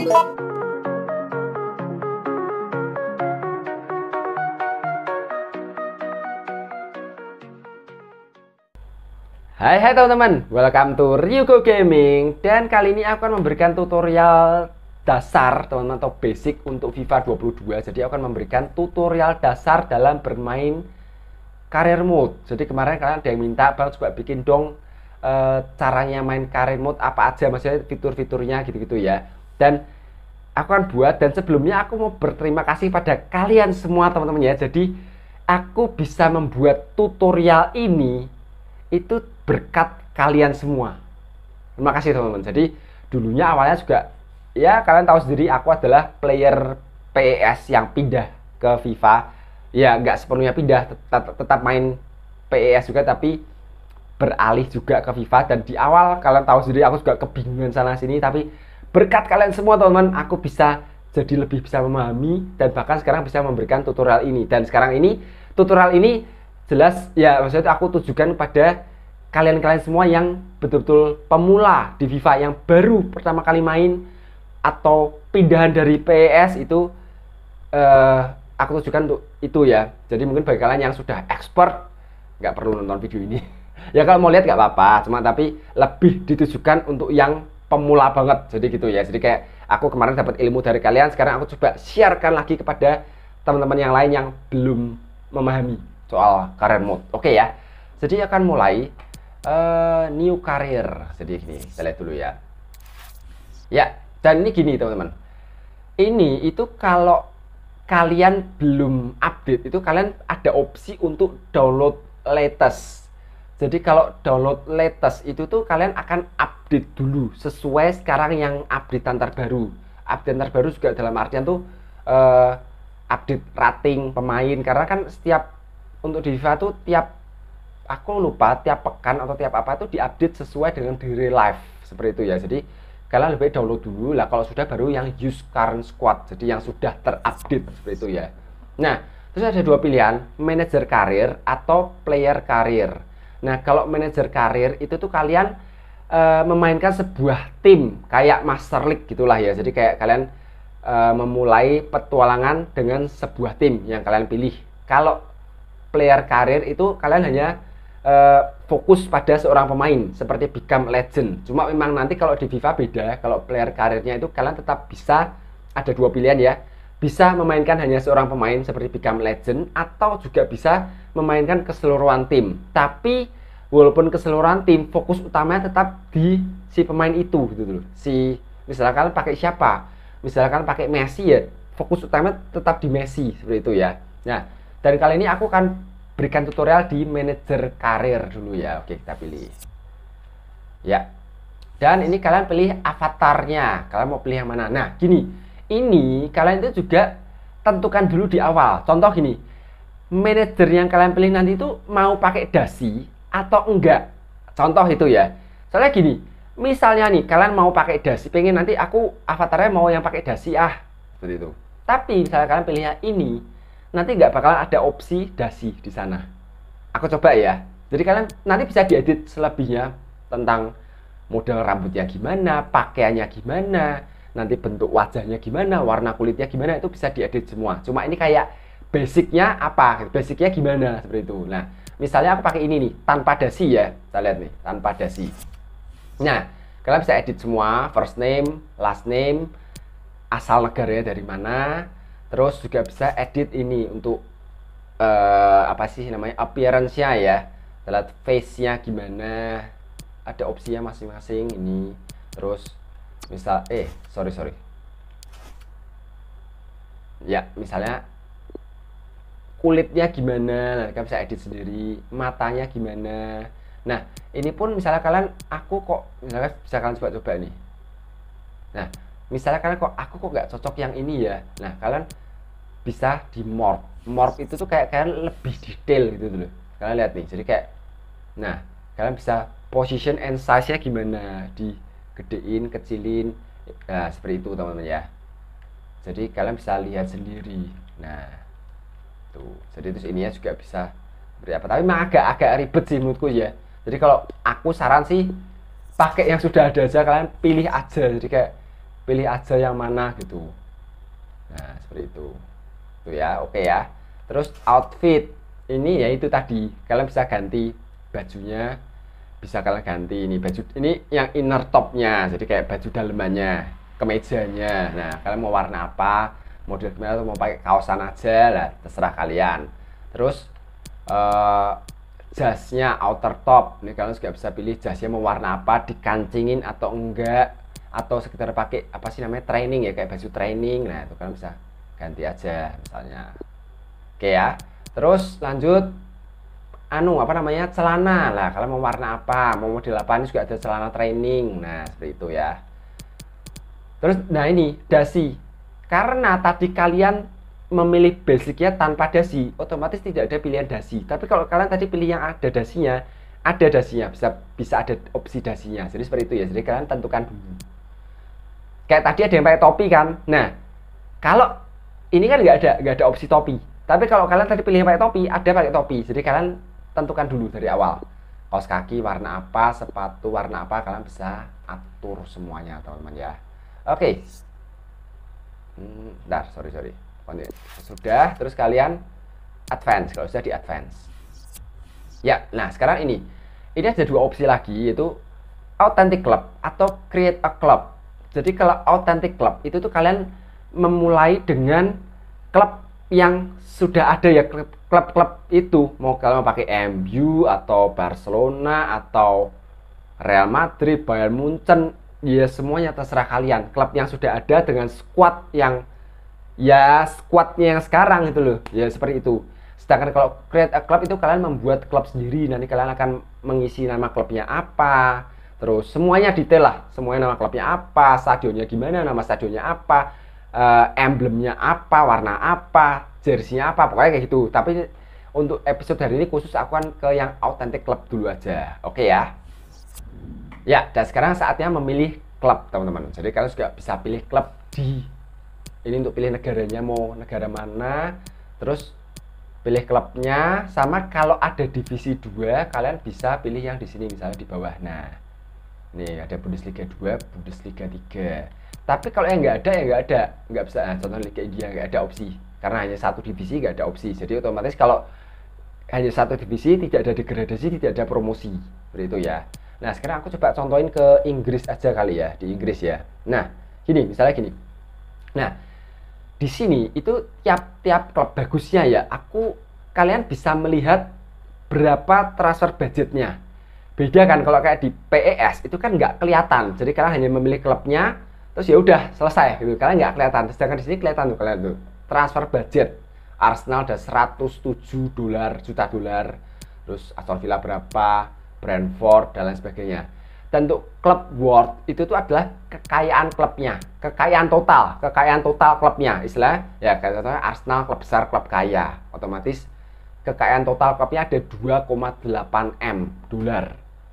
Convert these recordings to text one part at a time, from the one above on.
Hai hai teman-teman, welcome to Ryugo Gaming Dan kali ini aku akan memberikan tutorial dasar teman-teman atau basic untuk FIFA 22 Jadi aku akan memberikan tutorial dasar dalam bermain Career mode Jadi kemarin kalian ada yang minta, bang coba bikin dong e, caranya main Career mode apa aja Maksudnya fitur-fiturnya gitu-gitu ya Dan aku akan buat dan sebelumnya aku mau berterima kasih pada kalian semua teman-teman ya jadi aku bisa membuat tutorial ini itu berkat kalian semua terima kasih teman-teman jadi dulunya awalnya juga ya kalian tahu sendiri aku adalah player PES yang pindah ke FIFA ya nggak sepenuhnya pindah tetap, tetap main PES juga tapi beralih juga ke FIFA dan di awal kalian tahu sendiri aku juga kebingungan sana sini tapi Berkat kalian semua teman-teman, aku bisa jadi lebih bisa memahami dan bahkan sekarang bisa memberikan tutorial ini. Dan sekarang ini tutorial ini jelas ya maksudnya aku tujukan pada kalian-kalian semua yang betul-betul pemula di Viva yang baru pertama kali main atau pindahan dari PS itu eh, aku tujukan untuk itu ya. Jadi mungkin bagi kalian yang sudah expert nggak perlu nonton video ini. ya kalau mau lihat nggak apa-apa, cuma tapi lebih ditujukan untuk yang pemula banget jadi gitu ya jadi kayak aku kemarin dapat ilmu dari kalian sekarang aku coba siarkan lagi kepada teman-teman yang lain yang belum memahami soal career mode oke okay ya jadi akan mulai uh, new career jadi gini kita lihat dulu ya ya dan ini gini teman-teman ini itu kalau kalian belum update itu kalian ada opsi untuk download latest jadi kalau download latest itu tuh kalian akan update update dulu sesuai sekarang yang updatean terbaru Update terbaru juga dalam artian tuh uh, update rating pemain karena kan setiap untuk di FIFA tuh tiap aku lupa tiap pekan atau tiap apa tuh diupdate sesuai dengan diri live seperti itu ya jadi kalian lebih baik download dulu lah kalau sudah baru yang use current squad jadi yang sudah terupdate seperti itu ya nah terus ada dua pilihan manager karir atau player karir nah kalau manager karir itu tuh kalian uh, memainkan sebuah tim kayak Master League gitulah ya. Jadi kayak kalian uh, memulai petualangan dengan sebuah tim yang kalian pilih. Kalau player karir itu kalian hanya uh, fokus pada seorang pemain seperti become legend. Cuma memang nanti kalau di FIFA beda. Kalau player karirnya itu kalian tetap bisa ada dua pilihan ya. Bisa memainkan hanya seorang pemain seperti become legend atau juga bisa memainkan keseluruhan tim. Tapi walaupun keseluruhan tim fokus utamanya tetap di si pemain itu gitu loh si misalkan pakai siapa misalkan pakai Messi ya fokus utamanya tetap di Messi seperti itu ya nah dan kali ini aku akan berikan tutorial di manajer karir dulu ya oke kita pilih ya dan ini kalian pilih avatarnya kalian mau pilih yang mana nah gini ini kalian itu juga tentukan dulu di awal contoh gini manajer yang kalian pilih nanti itu mau pakai dasi atau enggak. Contoh itu ya. Soalnya gini, misalnya nih kalian mau pakai dasi, pengen nanti aku avatarnya mau yang pakai dasi ah, seperti itu. Tapi misalnya kalian pilihnya ini, nanti nggak bakalan ada opsi dasi di sana. Aku coba ya. Jadi kalian nanti bisa diedit selebihnya tentang model rambutnya gimana, pakaiannya gimana, nanti bentuk wajahnya gimana, warna kulitnya gimana itu bisa diedit semua. Cuma ini kayak basicnya apa, basicnya gimana seperti itu. Nah, misalnya aku pakai ini nih tanpa dasi ya kita lihat nih tanpa dasi nah kalian bisa edit semua first name last name asal negaranya dari mana terus juga bisa edit ini untuk uh, apa sih namanya appearance-nya ya kita lihat face-nya gimana ada opsinya masing-masing ini terus misal eh sorry sorry ya misalnya kulitnya gimana nah, kalian bisa edit sendiri matanya gimana nah ini pun misalnya kalian aku kok misalnya bisa kalian coba-coba nih nah misalnya kalian kok aku kok nggak cocok yang ini ya nah kalian bisa di morph morph itu tuh kayak kalian lebih detail gitu loh kalian lihat nih jadi kayak nah kalian bisa position and size nya gimana di gedein kecilin nah, seperti itu teman-teman ya jadi kalian bisa lihat sendiri nah gitu jadi terus ininya juga bisa beri apa, tapi memang agak-agak ribet sih menurutku ya jadi kalau aku saran sih pakai yang sudah ada aja kalian pilih aja jadi kayak pilih aja yang mana gitu nah seperti itu itu ya oke okay ya terus outfit ini ya itu tadi kalian bisa ganti bajunya bisa kalian ganti ini baju ini yang inner topnya jadi kayak baju dalemannya kemejanya nah kalian mau warna apa model gimana atau mau pakai kaosan aja lah terserah kalian terus uh, jasnya outer top ini kalian juga bisa pilih jasnya mau warna apa dikancingin atau enggak atau sekitar pakai apa sih namanya training ya kayak baju training nah itu kalian bisa ganti aja misalnya oke ya terus lanjut anu apa namanya celana lah kalian mau warna apa mau model apa ini juga ada celana training nah seperti itu ya terus nah ini dasi karena tadi kalian memilih basicnya tanpa dasi, otomatis tidak ada pilihan dasi. Tapi kalau kalian tadi pilih yang ada dasinya, ada dasinya, bisa bisa ada opsi dasinya. Jadi seperti itu ya. Jadi kalian tentukan dulu. Kayak tadi ada yang pakai topi kan. Nah, kalau ini kan nggak ada nggak ada opsi topi. Tapi kalau kalian tadi pilih yang pakai topi, ada pakai topi. Jadi kalian tentukan dulu dari awal kaos kaki warna apa, sepatu warna apa, kalian bisa atur semuanya teman-teman ya. Oke, okay hmm, bentar, sorry sorry sudah terus kalian advance kalau sudah di advance ya nah sekarang ini ini ada dua opsi lagi yaitu authentic club atau create a club jadi kalau authentic club itu tuh kalian memulai dengan klub yang sudah ada ya klub-klub itu mau kalian pakai MU atau Barcelona atau Real Madrid, Bayern Munchen ya semuanya terserah kalian klub yang sudah ada dengan squad yang ya squadnya yang sekarang itu loh ya seperti itu sedangkan kalau create a club itu kalian membuat klub sendiri nanti kalian akan mengisi nama klubnya apa terus semuanya detail lah semuanya nama klubnya apa stadionnya gimana nama stadionnya apa uh, emblemnya apa warna apa jerseynya apa pokoknya kayak gitu tapi untuk episode hari ini khusus aku akan ke yang authentic club dulu aja oke okay ya Ya, dan sekarang saatnya memilih klub, teman-teman. Jadi kalian juga bisa pilih klub di ini untuk pilih negaranya mau negara mana, terus pilih klubnya sama kalau ada divisi 2 kalian bisa pilih yang di sini misalnya di bawah. Nah, ini ada Bundesliga 2, Bundesliga 3. Tapi kalau yang enggak ada ya enggak ada, enggak bisa. Nah, contoh Liga India enggak ada opsi karena hanya satu divisi enggak ada opsi. Jadi otomatis kalau hanya satu divisi tidak ada degradasi tidak ada promosi seperti itu ya Nah, sekarang aku coba contohin ke Inggris aja kali ya, di Inggris ya. Nah, gini, misalnya gini. Nah, di sini itu tiap-tiap klub bagusnya ya, aku kalian bisa melihat berapa transfer budgetnya. Beda kan kalau kayak di PES itu kan nggak kelihatan. Jadi kalian hanya memilih klubnya, terus ya udah selesai gitu. Kalian nggak kelihatan. Sedangkan di sini kelihatan tuh kalian tuh transfer budget. Arsenal ada 107 dolar juta dolar. Terus Aston Villa berapa? Brentford dan lain sebagainya. Dan untuk klub World itu tuh adalah kekayaan klubnya, kekayaan total, kekayaan total klubnya. Istilah ya katanya Arsenal klub besar, klub kaya. Otomatis kekayaan total klubnya ada 2,8 M dolar.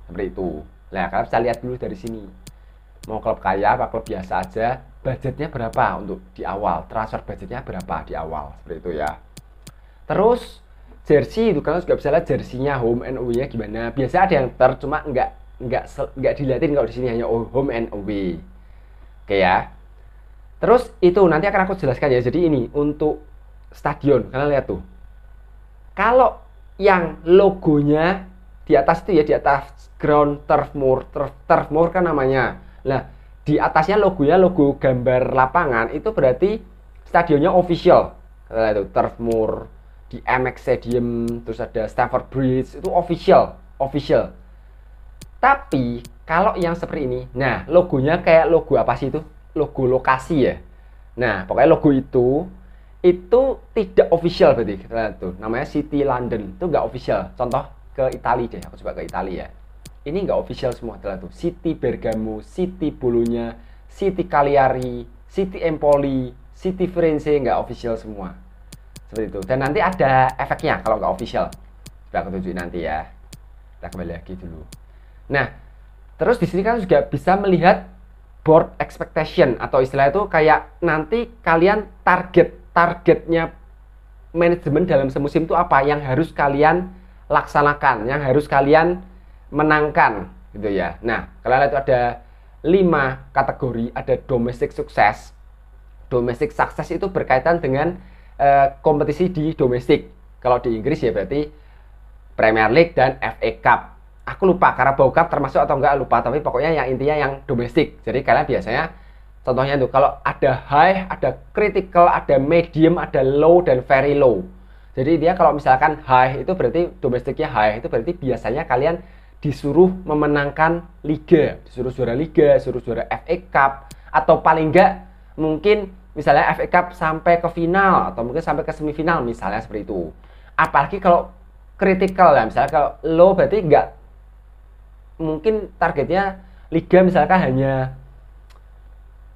Seperti itu. Nah, kalian bisa lihat dulu dari sini. Mau klub kaya apa klub biasa aja, budgetnya berapa untuk di awal, transfer budgetnya berapa di awal, seperti itu ya. Terus jersey itu kalian juga bisa lihat jersinya home and away-nya gimana. Biasanya ada yang ter cuma nggak nggak nggak dilihatin kalau di sini hanya home and away. Oke ya. Terus itu nanti akan aku jelaskan ya. Jadi ini untuk stadion kalian lihat tuh. Kalau yang logonya di atas itu ya di atas ground turf moor turf, turf moor kan namanya. Nah di atasnya logonya logo gambar lapangan itu berarti stadionnya official. Kalian lihat tuh turf moor di MX Stadium terus ada Stamford Bridge itu official official tapi kalau yang seperti ini nah logonya kayak logo apa sih itu logo lokasi ya nah pokoknya logo itu itu tidak official berarti nah, tuh namanya City London itu nggak official contoh ke Italia deh aku coba ke Italia ya ini nggak official semua adalah tuh City Bergamo City Bolonya City Cagliari City Empoli City Firenze nggak official semua seperti itu dan nanti ada efeknya kalau nggak official sudah aku tunjukin nanti ya kita kembali lagi dulu nah terus di sini kan juga bisa melihat board expectation atau istilah itu kayak nanti kalian target targetnya manajemen dalam semusim itu apa yang harus kalian laksanakan yang harus kalian menangkan gitu ya nah kalau itu ada lima kategori ada domestic sukses domestic sukses itu berkaitan dengan eh, kompetisi di domestik. Kalau di Inggris ya berarti Premier League dan FA Cup. Aku lupa karena bau Cup termasuk atau enggak lupa, tapi pokoknya yang intinya yang domestik. Jadi kalian biasanya contohnya itu kalau ada high, ada critical, ada medium, ada low dan very low. Jadi dia kalau misalkan high itu berarti domestiknya high itu berarti biasanya kalian disuruh memenangkan liga, disuruh juara liga, disuruh juara FA Cup atau paling enggak mungkin misalnya FA Cup sampai ke final atau mungkin sampai ke semifinal misalnya seperti itu apalagi kalau kritikal ya misalnya kalau lo berarti nggak mungkin targetnya liga misalkan hanya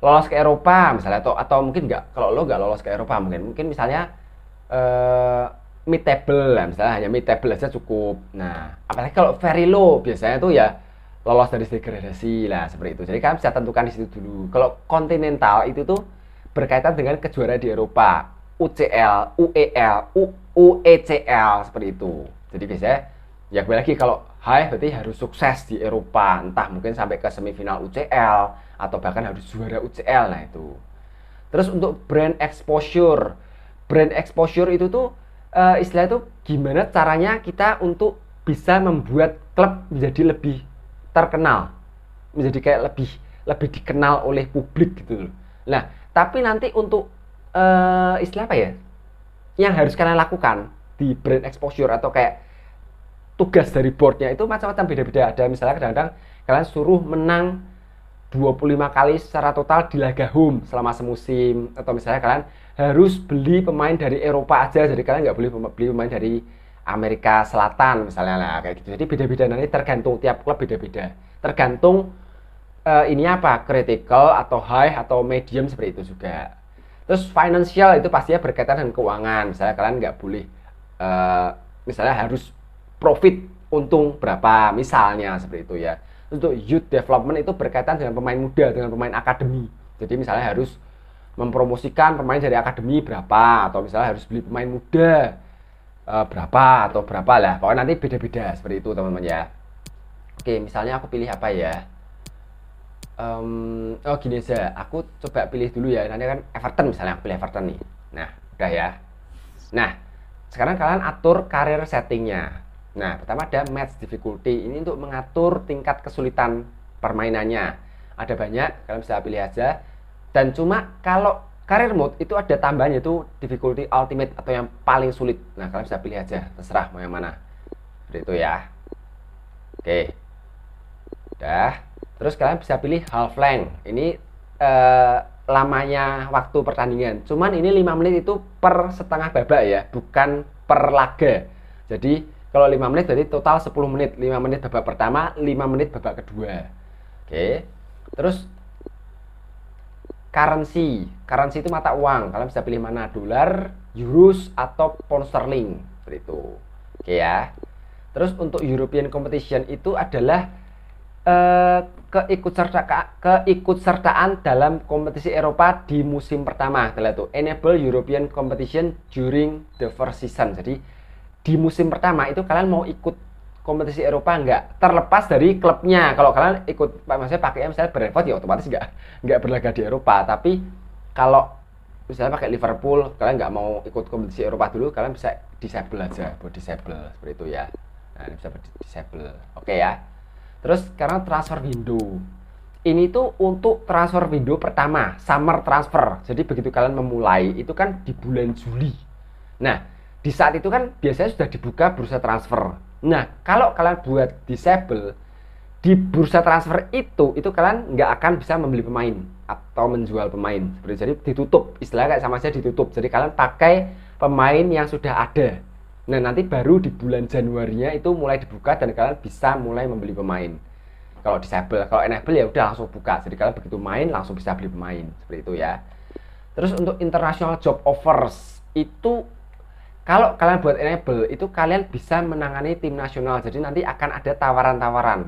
lolos ke Eropa misalnya atau atau mungkin nggak kalau lo nggak lolos ke Eropa mungkin mungkin misalnya eh, mid table lah misalnya hanya mid table aja cukup nah apalagi kalau very low biasanya tuh ya lolos dari degradasi lah seperti itu jadi kan bisa tentukan di situ dulu kalau kontinental itu tuh berkaitan dengan kejuaraan di Eropa. UCL, UEL, U, UECL e e seperti itu. Jadi biasanya ya kembali lagi kalau high berarti harus sukses di Eropa, entah mungkin sampai ke semifinal UCL atau bahkan harus juara UCL nah itu. Terus untuk brand exposure, brand exposure itu tuh uh, istilah itu gimana caranya kita untuk bisa membuat klub menjadi lebih terkenal, menjadi kayak lebih lebih dikenal oleh publik gitu loh. Nah, tapi nanti untuk uh, istilah apa ya yang harus kalian lakukan di brand exposure atau kayak tugas dari boardnya itu macam-macam beda-beda ada misalnya kadang-kadang kalian suruh menang 25 kali secara total di laga home selama semusim atau misalnya kalian harus beli pemain dari Eropa aja jadi kalian nggak boleh beli pemain dari Amerika Selatan misalnya lah kayak gitu jadi beda-beda nanti tergantung tiap klub beda-beda tergantung uh, ini apa critical atau high atau medium seperti itu juga terus financial itu pastinya berkaitan dengan keuangan misalnya kalian nggak boleh uh, misalnya harus profit untung berapa misalnya seperti itu ya untuk youth development itu berkaitan dengan pemain muda dengan pemain akademi jadi misalnya harus mempromosikan pemain dari akademi berapa atau misalnya harus beli pemain muda uh, berapa atau berapa lah pokoknya nanti beda-beda seperti itu teman-teman ya oke misalnya aku pilih apa ya um, oh gini aja aku coba pilih dulu ya nanti kan Everton misalnya aku pilih Everton nih nah udah ya nah sekarang kalian atur karir settingnya nah pertama ada match difficulty ini untuk mengatur tingkat kesulitan permainannya ada banyak kalian bisa pilih aja dan cuma kalau karir mode itu ada tambahannya itu difficulty ultimate atau yang paling sulit nah kalian bisa pilih aja terserah mau yang mana seperti itu ya oke udah Terus kalian bisa pilih half length. Ini eh, lamanya waktu pertandingan. Cuman ini 5 menit itu per setengah babak ya, bukan per laga. Jadi kalau 5 menit jadi total 10 menit. 5 menit babak pertama, 5 menit babak kedua. Oke. Terus currency. Currency itu mata uang. Kalian bisa pilih mana, dolar, euros atau pound sterling. Seperti itu. Oke ya. Terus untuk European competition itu adalah eh, keikutsertaan keikutsertaan dalam kompetisi Eropa di musim pertama. Kita enable European competition during the first season. Jadi di musim pertama itu kalian mau ikut kompetisi Eropa nggak terlepas dari klubnya. Kalau kalian ikut maksudnya pakai misalnya Brentford ya otomatis nggak nggak berlaga di Eropa. Tapi kalau misalnya pakai Liverpool, kalian nggak mau ikut kompetisi Eropa dulu, kalian bisa disable aja, buat disable seperti itu ya. Nah, bisa disable. Oke okay, ya. Terus sekarang transfer window. Ini tuh untuk transfer window pertama, summer transfer. Jadi begitu kalian memulai itu kan di bulan Juli. Nah, di saat itu kan biasanya sudah dibuka bursa transfer. Nah, kalau kalian buat disable di bursa transfer itu, itu kalian nggak akan bisa membeli pemain atau menjual pemain. Jadi ditutup, istilahnya kayak sama saja ditutup. Jadi kalian pakai pemain yang sudah ada Nah nanti baru di bulan Januari nya itu mulai dibuka dan kalian bisa mulai membeli pemain. Kalau disable, kalau enable ya udah langsung buka. Jadi kalian begitu main langsung bisa beli pemain seperti itu ya. Terus untuk international job offers itu kalau kalian buat enable itu kalian bisa menangani tim nasional. Jadi nanti akan ada tawaran-tawaran.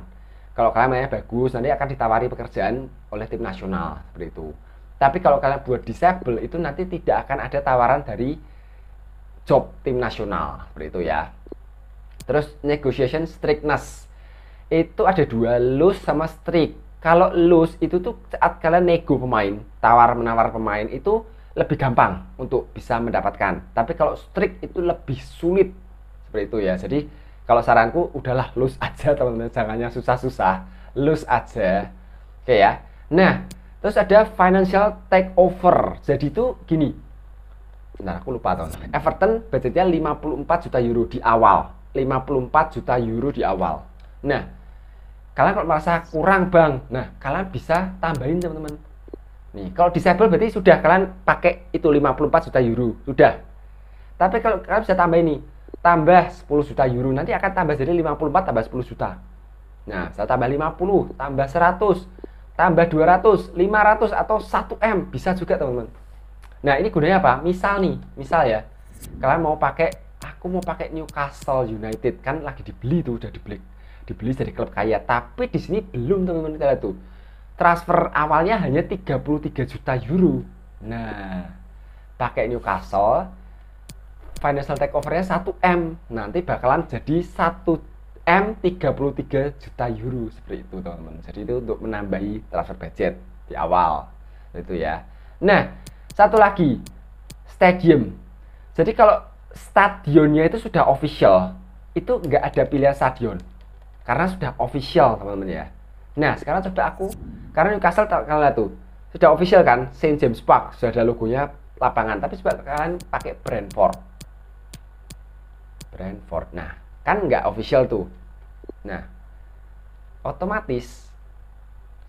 Kalau kalian mainnya bagus nanti akan ditawari pekerjaan oleh tim nasional seperti itu. Tapi kalau kalian buat disable itu nanti tidak akan ada tawaran dari job tim nasional seperti itu ya terus negotiation strictness itu ada dua loose sama strict kalau loose itu tuh saat kalian nego pemain tawar menawar pemain itu lebih gampang untuk bisa mendapatkan tapi kalau strict itu lebih sulit seperti itu ya jadi kalau saranku udahlah loose aja teman-teman jangan yang susah-susah loose aja oke ya nah terus ada financial takeover jadi itu gini bentar aku lupa tahun Everton budgetnya 54 juta euro di awal 54 juta euro di awal nah kalian kalau merasa kurang bang nah kalian bisa tambahin teman-teman nih kalau disable berarti sudah kalian pakai itu 54 juta euro sudah tapi kalau kalian bisa tambah ini tambah 10 juta euro nanti akan tambah jadi 54 tambah 10 juta nah saya tambah 50 tambah 100 tambah 200 500 atau 1M bisa juga teman-teman Nah ini gunanya apa? Misal nih, misal ya, kalian mau pakai, aku mau pakai Newcastle United kan lagi dibeli tuh, udah dibeli, dibeli dari klub kaya. Tapi di sini belum teman-teman kalian tuh. Transfer awalnya hanya 33 juta euro. Nah, pakai Newcastle, financial takeovernya 1 m, nanti bakalan jadi 1 M 33 juta euro seperti itu teman-teman. Jadi itu untuk menambahi transfer budget di awal itu ya. Nah, satu lagi, stadium. Jadi kalau stadionnya itu sudah official, itu nggak ada pilihan stadion. Karena sudah official, teman-teman ya. Nah, sekarang coba aku, karena Newcastle kalian lihat tuh, sudah official kan, St. James Park, sudah ada logonya lapangan. Tapi coba kalian pakai Brentford. Brentford. Nah, kan nggak official tuh. Nah, otomatis,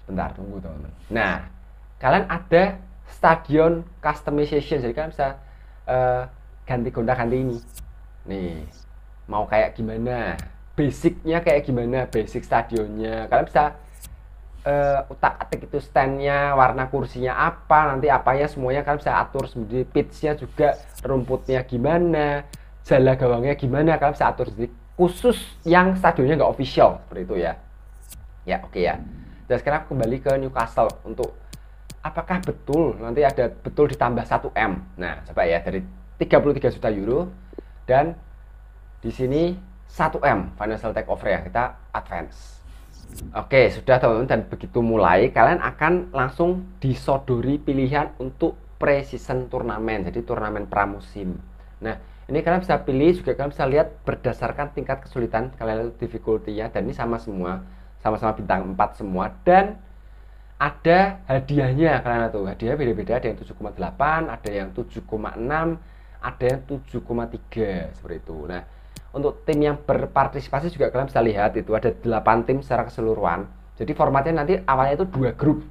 sebentar tunggu teman-teman. Nah, kalian ada stadion customization jadi kan bisa uh, ganti gonta ganti ini nih mau kayak gimana basicnya kayak gimana basic stadionnya kalian bisa uh, eh, utak atik itu standnya warna kursinya apa nanti apanya semuanya kalian bisa atur sendiri pitchnya juga rumputnya gimana jala gawangnya gimana kalian bisa atur sendiri khusus yang stadionnya nggak official seperti itu ya ya oke okay ya dan sekarang aku kembali ke Newcastle untuk apakah betul nanti ada betul ditambah 1 M? Nah, coba ya dari 33 juta euro dan di sini 1 M financial takeover ya kita advance. Oke, sudah teman-teman dan begitu mulai kalian akan langsung disodori pilihan untuk pre-season turnamen. Jadi turnamen pramusim. Nah, ini kalian bisa pilih juga kalian bisa lihat berdasarkan tingkat kesulitan kalian lihat difficulty-nya dan ini sama semua sama-sama bintang 4 semua dan ada hadiahnya karena tuh hadiah beda-beda ada yang 7,8 ada yang 7,6 ada yang 7,3 seperti itu nah untuk tim yang berpartisipasi juga kalian bisa lihat itu ada 8 tim secara keseluruhan jadi formatnya nanti awalnya itu dua grup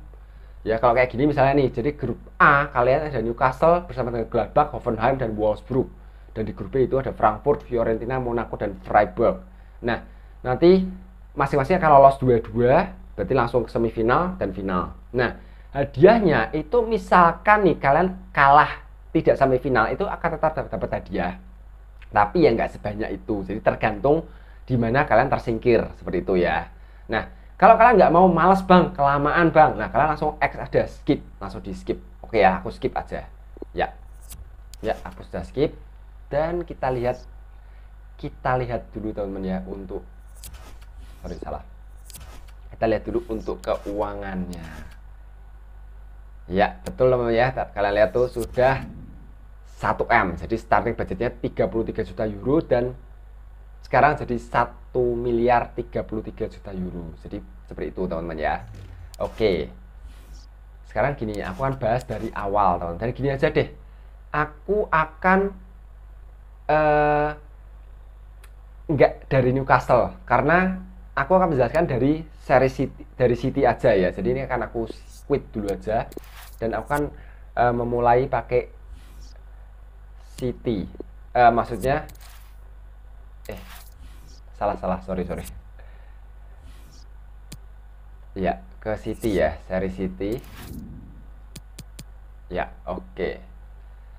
ya kalau kayak gini misalnya nih jadi grup A kalian ada Newcastle bersama dengan Gladbach, Hoffenheim dan Wolfsburg dan di grup B itu ada Frankfurt, Fiorentina, Monaco dan Freiburg nah nanti masing-masing akan lolos dua-dua berarti langsung ke semifinal dan final nah hadiahnya itu misalkan nih kalian kalah tidak sampai final itu akan tetap dapat, dapat hadiah tapi ya nggak sebanyak itu jadi tergantung di mana kalian tersingkir seperti itu ya nah kalau kalian nggak mau males bang kelamaan bang nah kalian langsung X ada skip langsung di skip oke ya aku skip aja ya ya aku sudah skip dan kita lihat kita lihat dulu teman-teman ya untuk sorry salah kita lihat dulu untuk keuangannya ya betul teman-teman ya kalian lihat tuh sudah 1M jadi starting budgetnya 33 juta euro dan sekarang jadi 1 miliar 33 juta euro jadi seperti itu teman-teman ya oke sekarang gini aku akan bahas dari awal teman-teman dan gini aja deh aku akan uh, nggak dari Newcastle karena aku akan menjelaskan dari seri City, dari City aja ya. Jadi ini akan aku quit dulu aja dan aku akan uh, eh, memulai pakai City. Uh, maksudnya eh salah salah sorry sorry. Ya ke City ya seri City. Ya oke. Okay.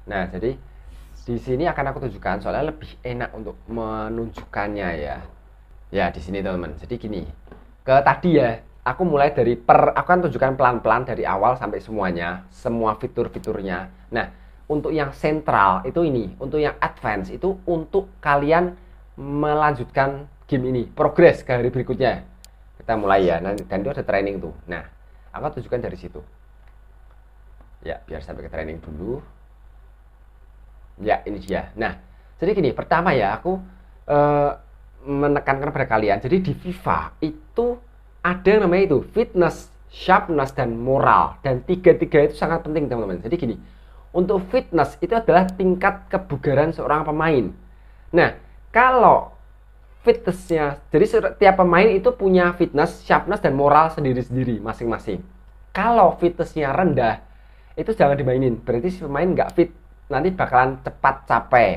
Nah jadi di sini akan aku tunjukkan soalnya lebih enak untuk menunjukkannya ya. Ya di sini teman-teman. Jadi gini ke tadi ya aku mulai dari per aku kan tunjukkan pelan-pelan dari awal sampai semuanya semua fitur-fiturnya nah untuk yang sentral itu ini untuk yang advance itu untuk kalian melanjutkan game ini progres ke hari berikutnya kita mulai ya nanti dan itu ada training tuh nah aku tunjukkan dari situ ya biar sampai ke training dulu ya ini dia nah jadi gini pertama ya aku eh, menekankan pada kalian jadi di FIFA itu itu ada yang namanya itu fitness, sharpness, dan moral. Dan tiga-tiga itu sangat penting teman-teman. Jadi gini, untuk fitness itu adalah tingkat kebugaran seorang pemain. Nah, kalau fitnessnya, jadi setiap pemain itu punya fitness, sharpness, dan moral sendiri-sendiri masing-masing. Kalau fitnessnya rendah, itu jangan dimainin. Berarti si pemain nggak fit, nanti bakalan cepat capek.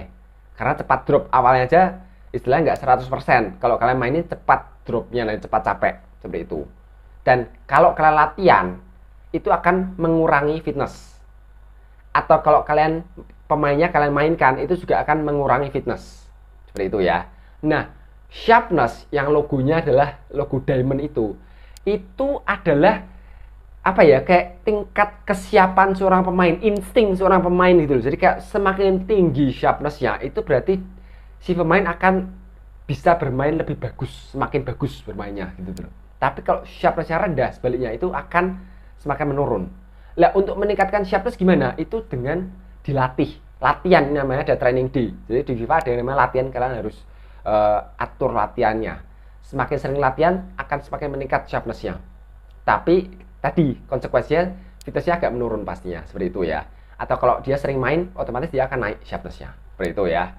Karena cepat drop awalnya aja istilahnya nggak 100%. Kalau kalian mainin cepat dropnya nanti cepat capek seperti itu dan kalau kalian latihan itu akan mengurangi fitness atau kalau kalian pemainnya kalian mainkan itu juga akan mengurangi fitness seperti itu ya nah sharpness yang logonya adalah logo diamond itu itu adalah apa ya kayak tingkat kesiapan seorang pemain insting seorang pemain gitu jadi kayak semakin tinggi sharpnessnya itu berarti si pemain akan bisa bermain lebih bagus, semakin bagus bermainnya gitu bro. Tapi kalau sharpnessnya rendah sebaliknya itu akan semakin menurun. Lah untuk meningkatkan sharpness gimana? Itu dengan dilatih, latihan namanya ada training day. Jadi di FIFA ada yang namanya latihan kalian harus uh, atur latihannya. Semakin sering latihan akan semakin meningkat sharpnessnya. Tapi tadi konsekuensinya sih agak menurun pastinya seperti itu ya. Atau kalau dia sering main, otomatis dia akan naik sharpnessnya seperti itu ya.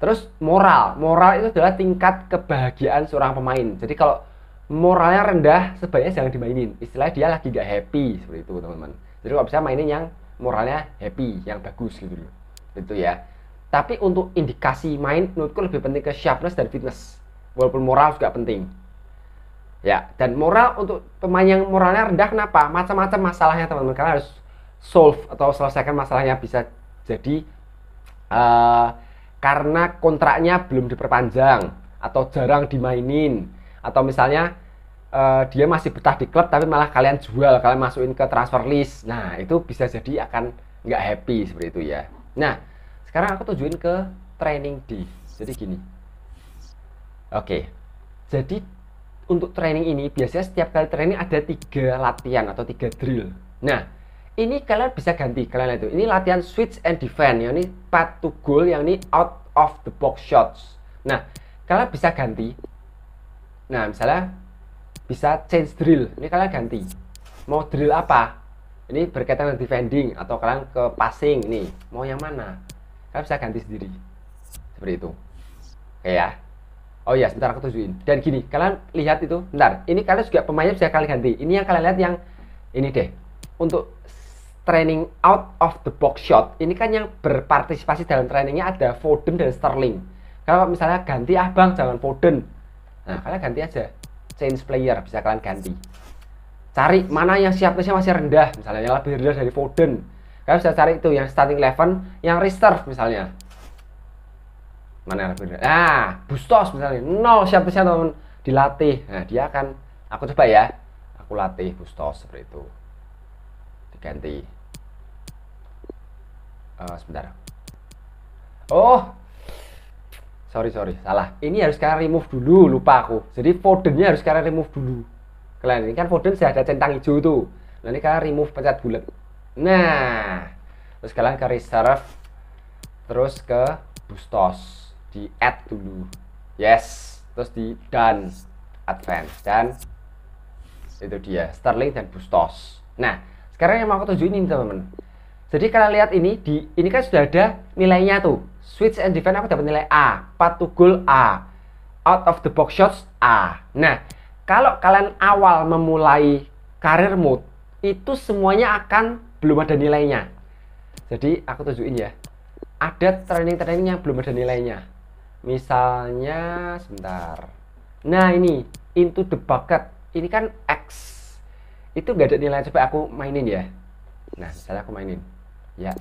Terus moral, moral itu adalah tingkat kebahagiaan seorang pemain. Jadi kalau moralnya rendah, sebaiknya jangan dimainin. Istilahnya dia lagi gak happy seperti itu, teman-teman. Jadi kalau bisa mainin yang moralnya happy, yang bagus gitu loh. Itu ya. Tapi untuk indikasi main menurutku lebih penting ke sharpness dan fitness. Walaupun moral juga penting. Ya, dan moral untuk pemain yang moralnya rendah kenapa? Macam-macam masalahnya teman-teman karena harus solve atau selesaikan masalahnya bisa jadi uh, karena kontraknya belum diperpanjang atau jarang dimainin atau misalnya uh, dia masih betah di klub tapi malah kalian jual kalian masukin ke transfer list nah itu bisa jadi akan nggak happy seperti itu ya nah sekarang aku tujuin ke training di jadi gini oke jadi untuk training ini biasanya setiap kali training ada tiga latihan atau tiga drill nah ini kalian bisa ganti kalian itu ini latihan switch and defend ya ini path to goal yang ini out of the box shots nah kalian bisa ganti nah misalnya bisa change drill ini kalian ganti mau drill apa ini berkaitan dengan defending atau kalian ke passing nih mau yang mana kalian bisa ganti sendiri seperti itu oke ya oh ya sebentar aku tunjukin dan gini kalian lihat itu bentar ini kalian juga pemainnya bisa kalian ganti ini yang kalian lihat yang ini deh untuk training out of the box shot ini kan yang berpartisipasi dalam trainingnya ada Foden dan Sterling kalau misalnya ganti ah bang jangan Foden nah kalian ganti aja change player bisa kalian ganti cari mana yang siapnya masih rendah misalnya yang lebih rendah dari Foden kalian bisa cari itu yang starting eleven yang reserve misalnya mana yang lebih rendah nah Bustos misalnya nol siapnessnya teman dilatih nah dia akan aku coba ya aku latih Bustos seperti itu diganti uh, sebentar oh sorry sorry salah ini harus kalian remove dulu lupa aku jadi foldernya harus kalian remove dulu kalian ini kan folder sudah ada centang hijau tuh nanti kalian remove pencet bulat nah terus kalian ke reserve terus ke bustos di add dulu yes terus di done advance dan itu dia Sterling dan Bustos nah sekarang yang mau aku tujuin ini teman-teman jadi kalian lihat ini di ini kan sudah ada nilainya tuh. Switch and defense aku dapat nilai A, path goal A, out of the box shots A. Nah, kalau kalian awal memulai karir mode itu semuanya akan belum ada nilainya. Jadi aku tunjukin ya. Ada training-training yang belum ada nilainya. Misalnya sebentar. Nah, ini into the bucket. Ini kan X. Itu nggak ada nilai coba aku mainin ya. Nah, misalnya aku mainin ya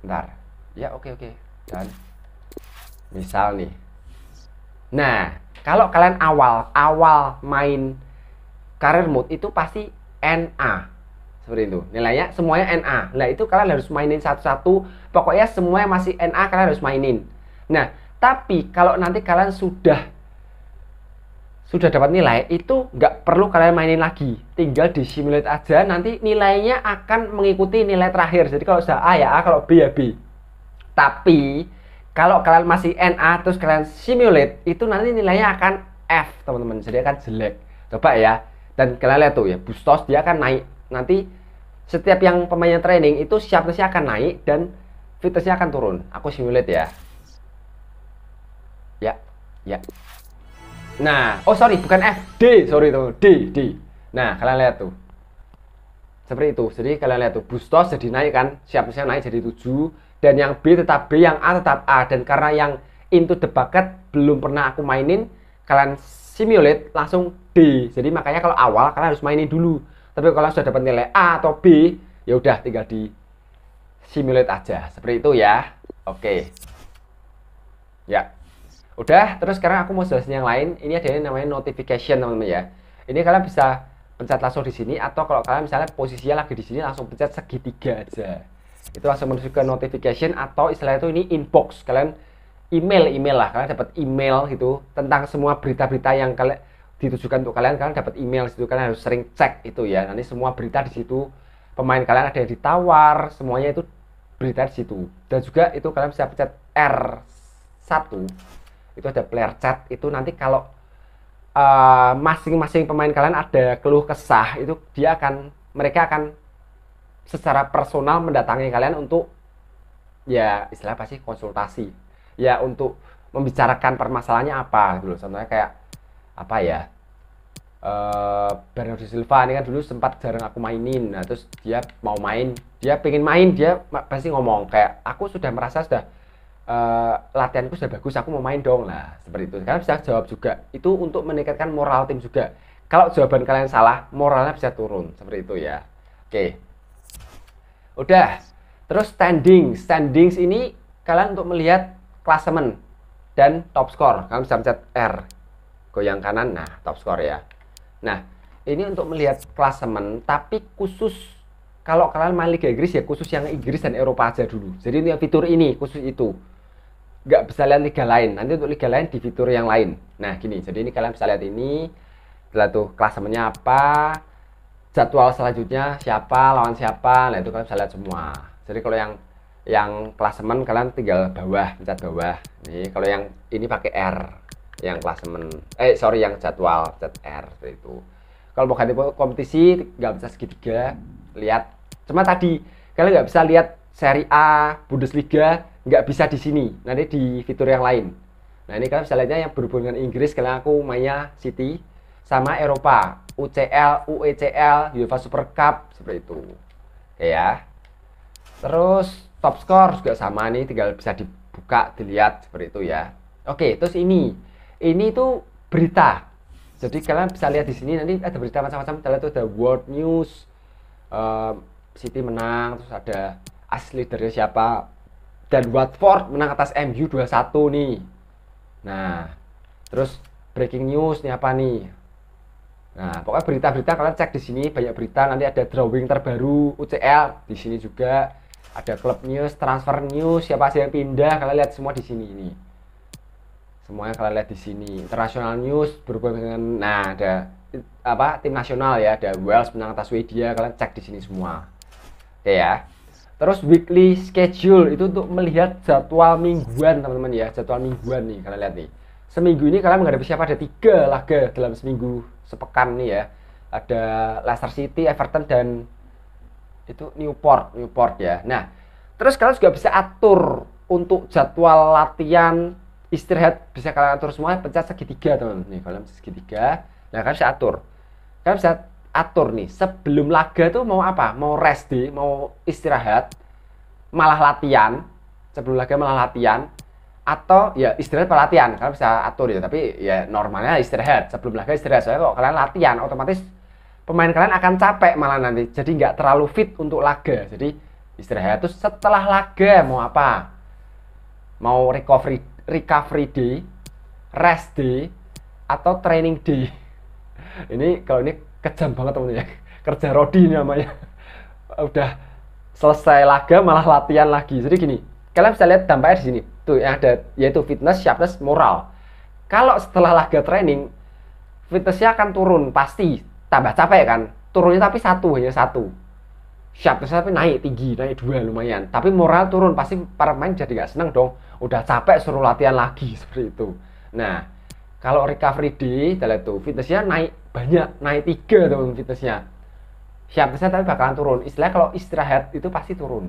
ntar ya oke oke dan misal nih nah kalau kalian awal awal main career mode itu pasti NA seperti itu nilainya semuanya NA nah itu kalian harus mainin satu-satu pokoknya semuanya masih NA kalian harus mainin nah tapi kalau nanti kalian sudah sudah dapat nilai itu nggak perlu kalian mainin lagi tinggal di simulate aja nanti nilainya akan mengikuti nilai terakhir jadi kalau sudah A ya A kalau B ya B tapi kalau kalian masih NA terus kalian simulate itu nanti nilainya akan F teman-teman jadi akan jelek coba ya dan kalian lihat tuh ya bustos dia akan naik nanti setiap yang pemainnya training itu sharpnessnya akan naik dan fitnessnya akan turun aku simulate ya ya ya Nah, oh sorry, bukan F, D, sorry tuh D, D. Nah, kalian lihat tuh. Seperti itu. Jadi kalian lihat tuh, bustos jadi naik kan, siap-siap naik jadi 7 dan yang B tetap B, yang A tetap A dan karena yang into the bucket belum pernah aku mainin, kalian simulate langsung D. Jadi makanya kalau awal kalian harus mainin dulu. Tapi kalau sudah dapat nilai A atau B, ya udah tinggal di simulate aja. Seperti itu ya. Oke. Okay. Ya. Udah, terus sekarang aku mau jelasin yang lain. Ini ada yang namanya notification, teman-teman ya. Ini kalian bisa pencet langsung di sini atau kalau kalian misalnya posisinya lagi di sini langsung pencet segitiga aja. Itu langsung menuju ke notification atau istilahnya itu ini inbox. Kalian email email lah, kalian dapat email gitu tentang semua berita-berita yang kalian ditujukan untuk kalian, kalian dapat email situ kalian harus sering cek itu ya. Nanti semua berita di situ pemain kalian ada yang ditawar, semuanya itu berita di situ. Dan juga itu kalian bisa pencet R1 itu ada player chat itu nanti kalau masing eh, masing-masing pemain kalian ada keluh kesah itu dia akan mereka akan secara personal mendatangi kalian untuk ya istilah apa sih konsultasi ya untuk membicarakan permasalahannya apa dulu gitu contohnya kayak apa ya uh, Bernardo Silva ini kan dulu sempat jarang aku mainin nah terus dia mau main dia pengen main dia pasti ngomong kayak aku sudah merasa sudah latihan eh, latihanku sudah bagus, aku mau main dong. lah seperti itu. Kalian bisa jawab juga. Itu untuk meningkatkan moral tim juga. Kalau jawaban kalian salah, moralnya bisa turun. Seperti itu ya. Oke. Udah. Terus standing. Standings ini kalian untuk melihat klasemen dan top score. Kalian bisa mencet R. Goyang kanan, nah top score ya. Nah, ini untuk melihat klasemen, tapi khusus kalau kalian main Liga Inggris ya khusus yang Inggris dan Eropa aja dulu. Jadi ini fitur ini khusus itu nggak bisa lihat liga lain nanti untuk liga lain di fitur yang lain nah gini jadi ini kalian bisa lihat ini setelah tuh klasemennya apa jadwal selanjutnya siapa lawan siapa nah itu kalian bisa lihat semua jadi kalau yang yang klasemen kalian tinggal bawah pencet bawah nih kalau yang ini pakai R yang klasemen eh sorry yang jadwal pencet R seperti itu kalau mau ganti kompetisi nggak bisa segitiga lihat cuma tadi kalian nggak bisa lihat seri A Bundesliga nggak bisa di sini nanti di fitur yang lain nah ini kalian bisa lihatnya yang berhubungan dengan Inggris karena aku mainnya City sama Eropa UCL UECL UEFA Super Cup seperti itu oke ya terus top score juga sama nih tinggal bisa dibuka dilihat seperti itu ya oke terus ini ini tuh berita jadi kalian bisa lihat di sini nanti ada berita macam-macam kalian tuh ada world news um, City menang terus ada asli dari siapa dan Watford menang atas MU 2-1 nih. Nah, terus breaking news nih apa nih? Nah, pokoknya berita-berita kalian cek di sini banyak berita nanti ada drawing terbaru UCL di sini juga ada klub news, transfer news, siapa sih yang pindah kalian lihat semua di sini ini. Semuanya kalian lihat di sini. International news berhubungan dengan nah ada apa tim nasional ya ada Wales menang atas Swedia kalian cek di sini semua. Oke ya. Terus weekly schedule itu untuk melihat jadwal mingguan teman-teman ya, jadwal mingguan nih kalian lihat nih. Seminggu ini kalian menghadapi siapa? Ada tiga laga dalam seminggu sepekan nih ya. Ada Leicester City, Everton dan itu Newport, Newport ya. Nah, terus kalian juga bisa atur untuk jadwal latihan istirahat bisa kalian atur semua pencet segitiga teman-teman nih kalian segitiga nah kalian bisa atur kalian bisa atur nih sebelum laga tuh mau apa mau rest day mau istirahat malah latihan sebelum laga malah latihan atau ya istirahat pelatihan kalian bisa atur ya tapi ya normalnya istirahat sebelum laga istirahat soalnya kalau kalian latihan otomatis pemain kalian akan capek malah nanti jadi nggak terlalu fit untuk laga jadi istirahat terus setelah laga mau apa mau recovery recovery day rest day atau training day ini kalau ini kejam banget ya kerja rodi ini namanya udah selesai laga malah latihan lagi jadi gini kalian bisa lihat dampaknya di sini tuh yang ada yaitu fitness sharpness moral kalau setelah laga training fitnessnya akan turun pasti tambah capek kan turunnya tapi satu hanya satu sharpness tapi naik tinggi naik dua lumayan tapi moral turun pasti para pemain jadi nggak seneng dong udah capek suruh latihan lagi seperti itu nah kalau recovery day lihat tuh fitnessnya naik banyak naik tiga hmm. teman teman fitnessnya sharpnessnya tapi bakalan turun istilah kalau istirahat itu pasti turun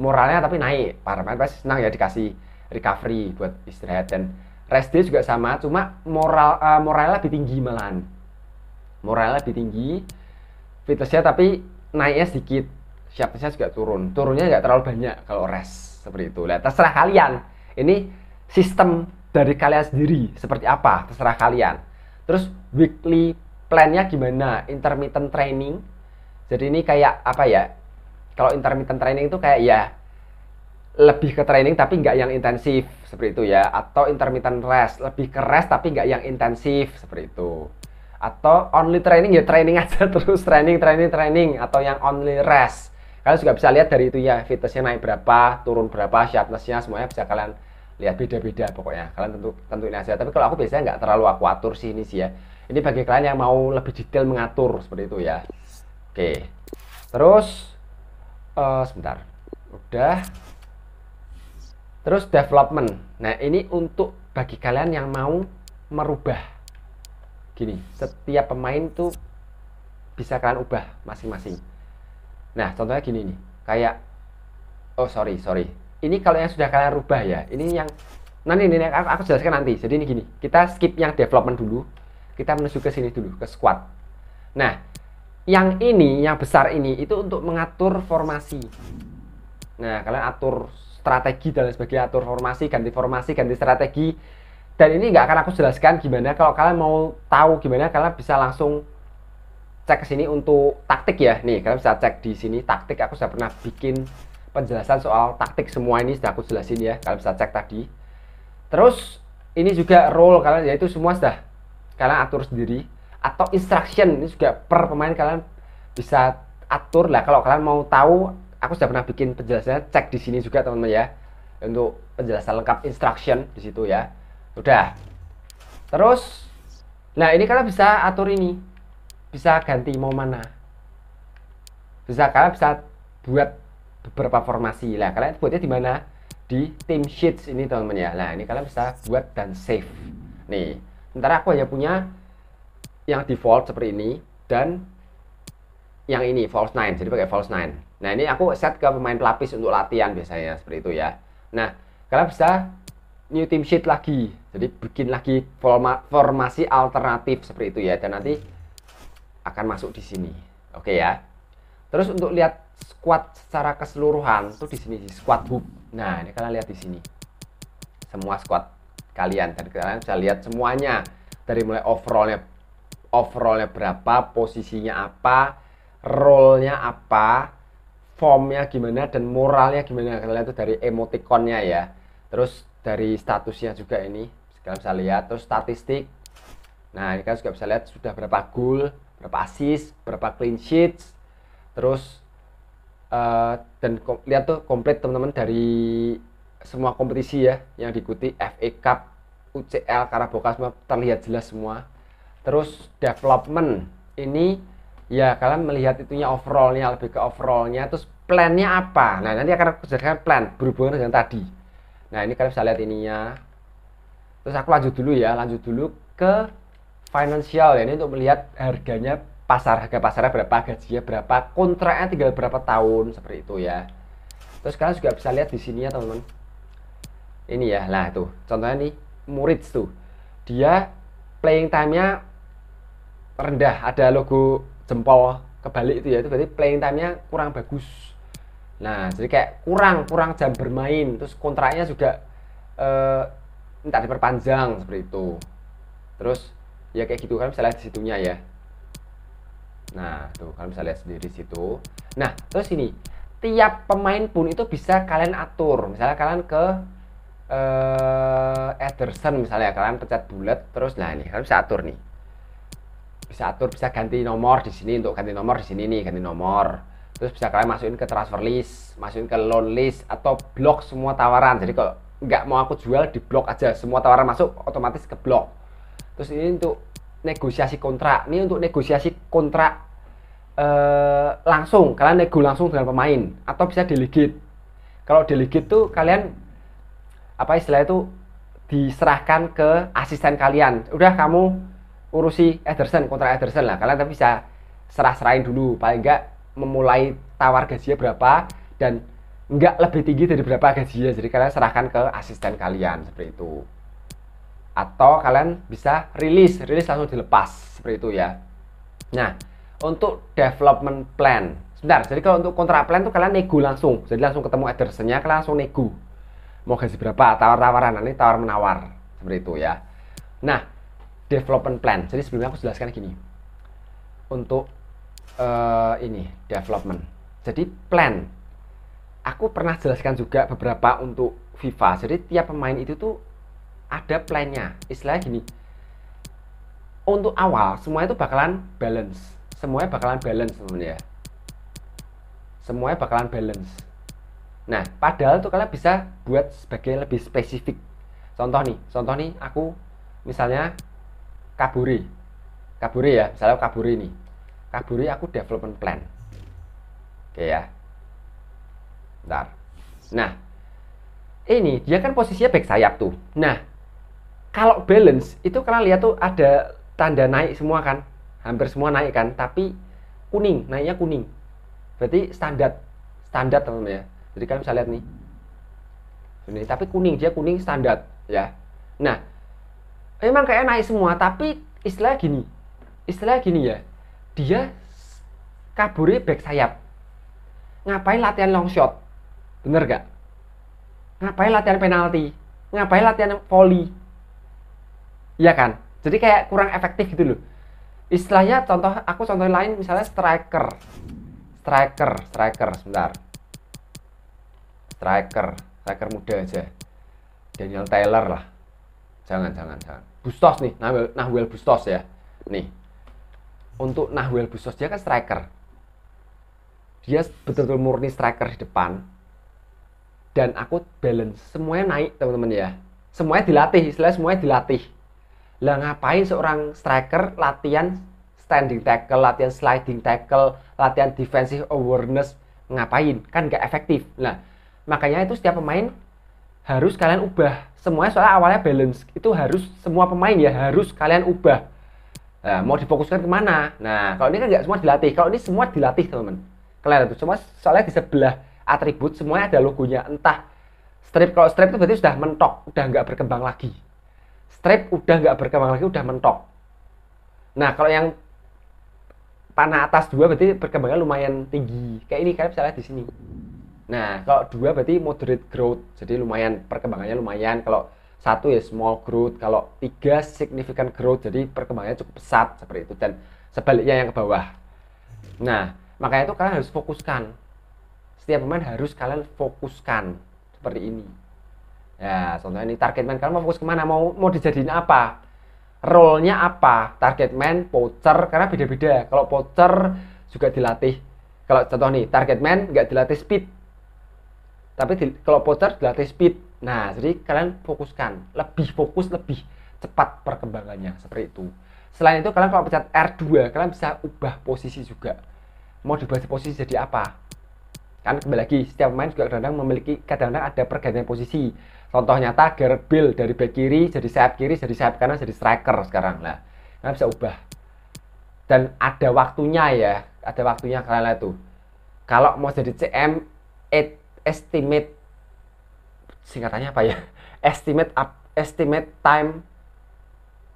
moralnya tapi naik para pemain pasti senang ya dikasih recovery buat istirahat dan rest day juga sama cuma moral uh, moralnya lebih tinggi malahan moralnya lebih tinggi fitnessnya tapi naiknya sedikit sharpnessnya juga turun turunnya nggak terlalu banyak kalau rest seperti itu lihat terserah kalian ini sistem dari kalian sendiri seperti apa terserah kalian terus weekly plannya gimana intermittent training jadi ini kayak apa ya kalau intermittent training itu kayak ya lebih ke training tapi nggak yang intensif seperti itu ya atau intermittent rest lebih ke rest tapi nggak yang intensif seperti itu atau only training ya training aja terus training training training atau yang only rest kalian juga bisa lihat dari itu ya fitnessnya naik berapa turun berapa sharpnessnya semuanya bisa kalian lihat beda-beda pokoknya kalian tentu tentuin aja tapi kalau aku biasanya nggak terlalu aku atur sih ini sih ya ini bagi kalian yang mau lebih detail mengatur seperti itu ya oke terus uh, sebentar udah terus development nah ini untuk bagi kalian yang mau merubah gini setiap pemain tuh bisa kalian ubah masing-masing nah contohnya gini nih kayak oh sorry sorry ini kalau yang sudah kalian rubah ya ini yang nanti ini aku, aku jelaskan nanti jadi ini gini kita skip yang development dulu kita menuju ke sini dulu ke squad nah yang ini yang besar ini itu untuk mengatur formasi nah kalian atur strategi dan sebagai atur formasi ganti formasi ganti strategi dan ini nggak akan aku jelaskan gimana kalau kalian mau tahu gimana kalian bisa langsung cek ke sini untuk taktik ya nih kalian bisa cek di sini taktik aku sudah pernah bikin penjelasan soal taktik semua ini sudah aku jelasin ya kalian bisa cek tadi terus ini juga role kalian yaitu semua sudah kalian atur sendiri atau instruction ini juga per pemain kalian bisa atur lah kalau kalian mau tahu aku sudah pernah bikin penjelasannya cek di sini juga teman-teman ya untuk penjelasan lengkap instruction di situ ya udah terus nah ini kalian bisa atur ini bisa ganti mau mana bisa kalian bisa buat beberapa formasi lah kalian buatnya di mana di team sheets ini teman-teman ya nah ini kalian bisa buat dan save nih sementara aku hanya punya yang default seperti ini dan yang ini false 9 jadi pakai false 9 nah ini aku set ke pemain pelapis untuk latihan biasanya seperti itu ya nah kalian bisa new team sheet lagi jadi bikin lagi forma, formasi alternatif seperti itu ya dan nanti akan masuk di sini oke okay ya terus untuk lihat squat secara keseluruhan tuh di sini di squat hook. Nah, ini kalian lihat di sini. Semua squat kalian dan kalian bisa lihat semuanya dari mulai overallnya overallnya berapa, posisinya apa, rollnya apa, formnya gimana dan moralnya gimana kalian tuh dari emoticonnya ya terus dari statusnya juga ini kalian bisa lihat terus statistik nah ini kalian juga bisa lihat sudah berapa goal berapa assist berapa clean sheets terus uh, dan lihat tuh komplit teman-teman dari semua kompetisi ya yang diikuti FA Cup, UCL, Carabao semua terlihat jelas semua. Terus development ini ya kalian melihat itunya overallnya lebih ke overallnya terus plannya apa nah nanti akan aku jelaskan plan berhubungan dengan tadi nah ini kalian bisa lihat ininya terus aku lanjut dulu ya lanjut dulu ke financial ya ini untuk melihat harganya pasar harga pasarnya berapa gajinya berapa kontraknya tinggal berapa tahun seperti itu ya terus kalian juga bisa lihat di sini ya teman-teman ini ya lah tuh contohnya nih murid tuh dia playing time-nya rendah ada logo jempol kebalik itu ya itu berarti playing time-nya kurang bagus nah jadi kayak kurang kurang jam bermain terus kontraknya juga eh, diperpanjang seperti itu terus ya kayak gitu kan bisa lihat di situnya ya Nah, tuh kalian bisa lihat sendiri situ. Nah, terus ini tiap pemain pun itu bisa kalian atur. Misalnya kalian ke eh, Ederson misalnya kalian pencet bulat terus nah ini kalian bisa atur nih. Bisa atur, bisa ganti nomor di sini untuk ganti nomor di sini nih, ganti nomor. Terus bisa kalian masukin ke transfer list, masukin ke loan list atau blok semua tawaran. Jadi kalau nggak mau aku jual di blok aja, semua tawaran masuk otomatis ke blok. Terus ini untuk negosiasi kontrak. Ini untuk negosiasi kontrak eh, langsung, kalian nego langsung dengan pemain atau bisa delegit Kalau delegit tuh kalian apa istilah itu diserahkan ke asisten kalian. Udah kamu urusi Ederson, kontrak Ederson lah. Kalian tapi bisa serah-serahin dulu paling enggak memulai tawar gajinya berapa dan enggak lebih tinggi dari berapa gajinya. Jadi kalian serahkan ke asisten kalian seperti itu atau kalian bisa rilis, rilis langsung dilepas seperti itu ya. Nah, untuk development plan. Sebentar, jadi kalau untuk kontrak plan tuh kalian nego langsung. Jadi langsung ketemu addressnya, kalian langsung nego. Mau gaji berapa? Tawar-tawaran, nanti tawar menawar seperti itu ya. Nah, development plan. Jadi sebelumnya aku jelaskan gini. Untuk uh, ini development. Jadi plan. Aku pernah jelaskan juga beberapa untuk FIFA. Jadi tiap pemain itu tuh ada plannya istilahnya gini untuk awal semua itu bakalan balance semuanya bakalan balance teman teman ya semuanya bakalan balance nah padahal tuh kalian bisa buat sebagai lebih spesifik contoh nih contoh nih aku misalnya kaburi kaburi ya misalnya kaburi nih kaburi aku development plan oke ya bentar nah ini dia kan posisinya back sayap tuh nah kalau balance itu kalian lihat tuh ada tanda naik semua kan hampir semua naik kan tapi kuning naiknya kuning berarti standar standar teman-teman ya jadi kalian bisa lihat nih ini tapi kuning dia kuning standar ya nah emang kayak naik semua tapi istilah gini istilah gini ya dia kaburi back sayap ngapain latihan long shot bener gak ngapain latihan penalti ngapain latihan volley Iya kan? Jadi kayak kurang efektif gitu loh. Istilahnya contoh aku contoh lain misalnya striker. Striker, striker sebentar. Striker, striker muda aja. Daniel Taylor lah. Jangan, jangan, jangan. Bustos nih, Nahuel Nahuel Bustos ya. Nih. Untuk Nahuel Bustos dia kan striker. Dia betul-betul murni striker di depan. Dan aku balance semuanya naik, teman-teman ya. Semuanya dilatih, istilahnya semuanya dilatih lah ngapain seorang striker latihan standing tackle, latihan sliding tackle, latihan defensive awareness, ngapain? Kan gak efektif. Nah, makanya itu setiap pemain harus kalian ubah. Semuanya soalnya awalnya balance. Itu harus semua pemain ya harus kalian ubah. Nah, mau difokuskan kemana? Nah, kalau ini kan gak semua dilatih. Kalau ini semua dilatih, teman-teman. Kalian itu semua soalnya di sebelah atribut semuanya ada logonya. Entah strip kalau strip itu berarti sudah mentok, udah nggak berkembang lagi strip udah nggak berkembang lagi udah mentok nah kalau yang panah atas dua berarti perkembangan lumayan tinggi kayak ini kalian bisa lihat di sini nah kalau dua berarti moderate growth jadi lumayan perkembangannya lumayan kalau satu ya small growth kalau tiga significant growth jadi perkembangannya cukup pesat seperti itu dan sebaliknya yang ke bawah nah makanya itu kalian harus fokuskan setiap pemain harus kalian fokuskan seperti ini Ya, contohnya ini target man kalian mau fokus kemana? Mau mau dijadiin apa? Role-nya apa? Target man, poacher, karena beda-beda. Kalau poacher juga dilatih. Kalau contoh nih, target man nggak dilatih speed. Tapi di, kalau poacher dilatih speed. Nah, jadi kalian fokuskan, lebih fokus, lebih cepat perkembangannya seperti itu. Selain itu, kalian kalau pencet R2, kalian bisa ubah posisi juga. Mau diubah posisi jadi apa? Kan kembali lagi, setiap main juga kadang-kadang memiliki kadang-kadang ada pergantian posisi contohnya Tiger Bill dari back kiri jadi sayap kiri jadi sayap kanan jadi striker sekarang lah Kalian nah, bisa ubah dan ada waktunya ya ada waktunya kalian tuh kalau mau jadi CM estimate singkatannya apa ya estimate up estimate time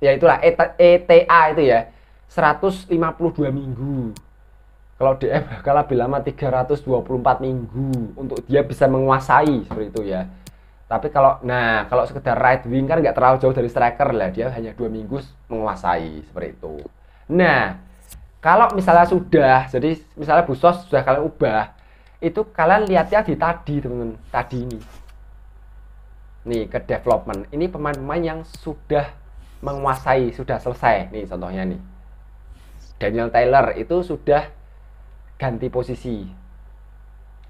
ya itulah ETA itu ya 152 minggu kalau DM bakal lebih lama 324 minggu untuk dia bisa menguasai seperti itu ya tapi kalau nah kalau sekedar right wing kan nggak terlalu jauh dari striker lah dia hanya dua minggu menguasai seperti itu. Nah kalau misalnya sudah jadi misalnya busos sudah kalian ubah itu kalian lihatnya di tadi teman-teman tadi ini nih ke development ini pemain-pemain yang sudah menguasai sudah selesai nih contohnya nih Daniel Taylor itu sudah ganti posisi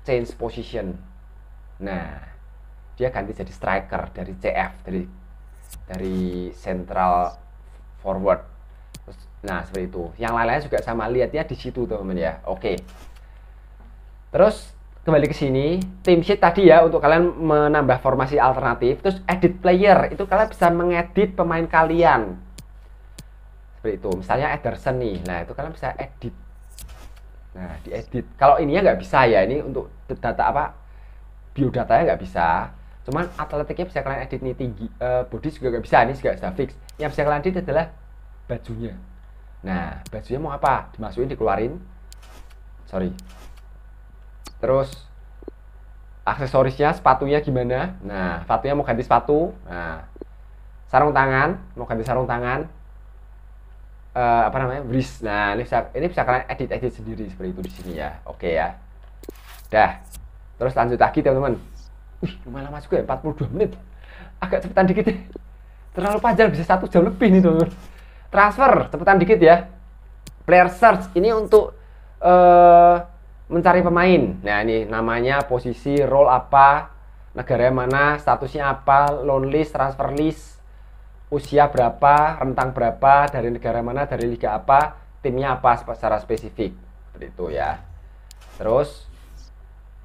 change position nah dia ganti jadi striker dari CF dari dari central forward Terus, nah seperti itu yang lain-lain juga sama lihatnya di situ teman-teman ya oke terus kembali ke sini tim sheet tadi ya untuk kalian menambah formasi alternatif terus edit player itu kalian bisa mengedit pemain kalian seperti itu misalnya Ederson nih nah itu kalian bisa edit nah diedit kalau ininya nggak bisa ya ini untuk data apa biodatanya nggak bisa cuman atletiknya bisa kalian edit nih tinggi uh, body juga gak bisa nih juga sudah fix yang bisa kalian edit adalah bajunya nah bajunya mau apa dimasukin dikeluarin sorry terus aksesorisnya sepatunya gimana nah sepatunya mau ganti sepatu nah sarung tangan mau ganti sarung tangan uh, apa namanya wrist nah ini bisa ini bisa kalian edit edit sendiri seperti itu di sini ya oke okay, ya dah terus lanjut lagi teman-teman Wih, lumayan lama juga ya, 42 menit. Agak cepetan dikit ya. Terlalu panjang, bisa satu jam lebih nih teman-teman. Transfer, cepetan dikit ya. Player search, ini untuk uh, mencari pemain. Nah ini namanya, posisi, role apa, negara mana, statusnya apa, loan list, transfer list, usia berapa, rentang berapa, dari negara mana, dari liga apa, timnya apa secara spesifik. Seperti itu ya. Terus,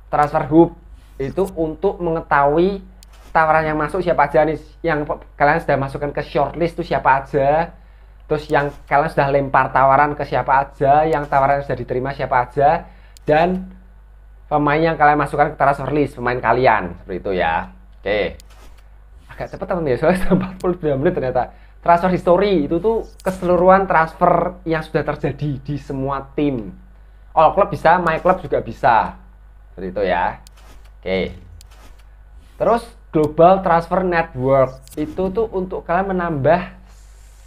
transfer hub itu untuk mengetahui tawaran yang masuk siapa aja nih yang kalian sudah masukkan ke shortlist itu siapa aja terus yang kalian sudah lempar tawaran ke siapa aja yang tawaran sudah diterima siapa aja dan pemain yang kalian masukkan ke transfer list pemain kalian seperti itu ya oke agak cepat teman ya soalnya 49 menit ternyata transfer history itu tuh keseluruhan transfer yang sudah terjadi di semua tim all club bisa my club juga bisa seperti itu ya Oke. terus global transfer network itu tuh untuk kalian menambah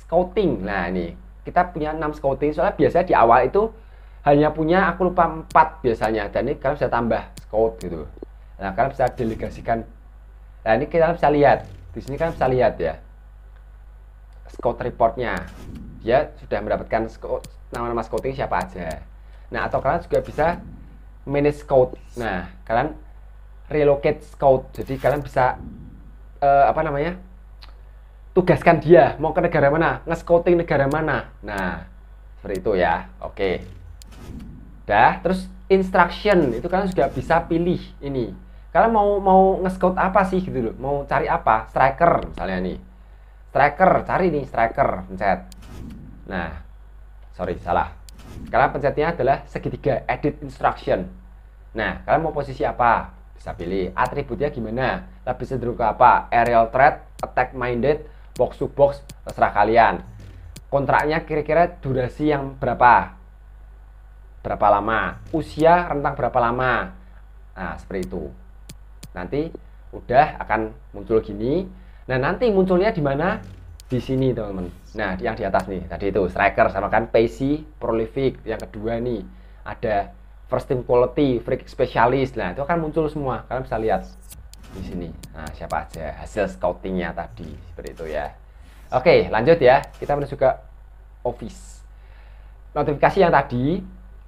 scouting nah ini kita punya 6 scouting soalnya biasanya di awal itu hanya punya aku lupa 4 biasanya dan ini kalian bisa tambah scout gitu nah kalian bisa delegasikan nah ini kita bisa lihat di sini kalian bisa lihat ya scout reportnya dia sudah mendapatkan scout nama-nama scouting siapa aja nah atau kalian juga bisa manage scout nah kalian relocate scout. Jadi kalian bisa uh, apa namanya? tugaskan dia mau ke negara mana, nge-scouting negara mana. Nah, seperti itu ya. Oke. Dah, terus instruction itu kalian juga bisa pilih ini. Kalian mau mau nge-scout apa sih gitu loh. Mau cari apa? Striker misalnya nih. Striker, cari nih striker, pencet. Nah, sorry salah. Kalian pencetnya adalah segitiga edit instruction. Nah, kalian mau posisi apa? bisa pilih atributnya gimana lebih cenderung ke apa aerial threat attack minded box to box terserah kalian kontraknya kira-kira durasi yang berapa berapa lama usia rentang berapa lama nah seperti itu nanti udah akan muncul gini nah nanti munculnya di mana di sini teman-teman nah yang di atas nih tadi itu striker sama kan pacey prolific yang kedua nih ada first team quality, freak specialist. Nah, itu akan muncul semua. Kalian bisa lihat di sini. Nah, siapa aja hasil scoutingnya tadi seperti itu ya. Oke, lanjut ya. Kita menuju ke office. Notifikasi yang tadi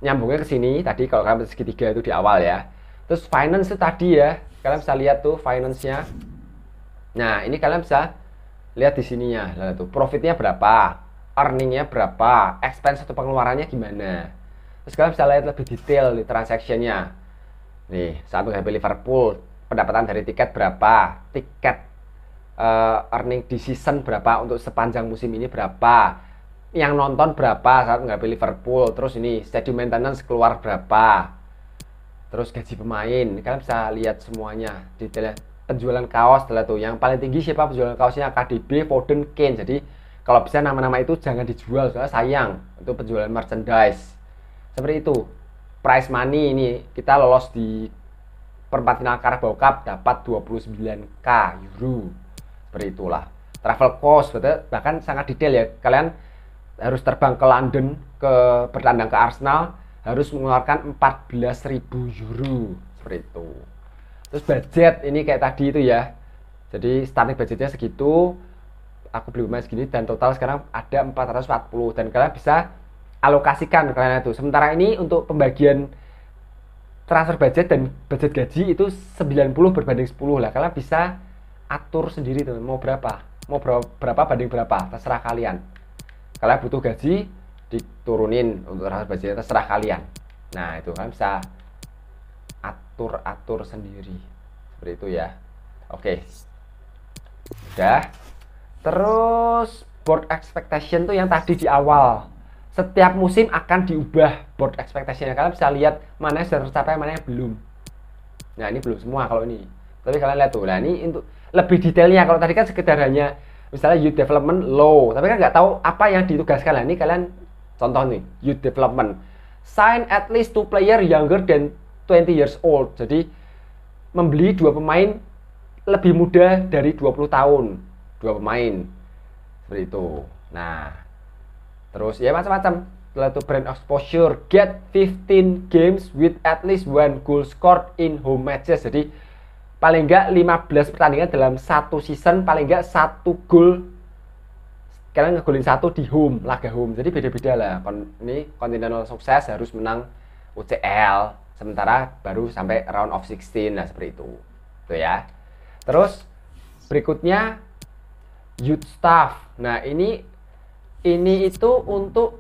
nyambungnya ke sini tadi kalau kalian segitiga itu di awal ya. Terus finance tadi ya. Kalian bisa lihat tuh finance-nya. Nah, ini kalian bisa lihat di sininya. Lalu tuh profitnya berapa, earningnya berapa, expense atau pengeluarannya gimana. Terus kalian bisa lihat lebih detail di transaksinya Nih, satu HP Liverpool, pendapatan dari tiket berapa, tiket uh, earning di season berapa untuk sepanjang musim ini berapa, yang nonton berapa saat nggak Liverpool, terus ini stadium maintenance keluar berapa, terus gaji pemain, kalian bisa lihat semuanya detailnya penjualan kaos setelah itu, yang paling tinggi siapa penjualan kaosnya KDB, Foden, Kane jadi kalau bisa nama-nama itu jangan dijual soalnya sayang itu penjualan merchandise seperti itu price money ini kita lolos di perempat final Carabao Cup dapat 29k euro seperti itulah travel cost betul? bahkan sangat detail ya kalian harus terbang ke London ke bertandang ke Arsenal harus mengeluarkan 14.000 euro seperti itu terus budget ini kayak tadi itu ya jadi starting budgetnya segitu aku beli rumah segini dan total sekarang ada 440 dan kalian bisa alokasikan kalian itu. Sementara ini untuk pembagian transfer budget dan budget gaji itu 90 berbanding 10 lah. Kalian bisa atur sendiri tuh mau berapa, mau berapa banding berapa, terserah kalian. Kalian butuh gaji diturunin untuk transfer budget terserah kalian. Nah, itu kan bisa atur-atur sendiri. Seperti itu ya. Oke. Udah. Terus board expectation tuh yang tadi di awal setiap musim akan diubah board expectation-nya. Kalian bisa lihat mana yang sudah tercapai, mana yang belum. Nah, ini belum semua kalau ini. Tapi kalian lihat tuh, nah ini untuk lebih detailnya. Kalau tadi kan sekedar hanya misalnya youth development low, tapi kan nggak tahu apa yang ditugaskan. Nah, ini kalian contoh nih, youth development. Sign at least two player younger than 20 years old. Jadi membeli dua pemain lebih muda dari 20 tahun. Dua pemain. Seperti itu. Nah, terus ya macam-macam setelah itu brand exposure get 15 games with at least one goal scored in home matches jadi paling enggak 15 pertandingan dalam satu season paling enggak satu goal kalian ngegolin satu di home laga home jadi beda-beda lah ini continental sukses harus menang UCL sementara baru sampai round of 16 nah seperti itu itu ya terus berikutnya youth staff nah ini ini itu untuk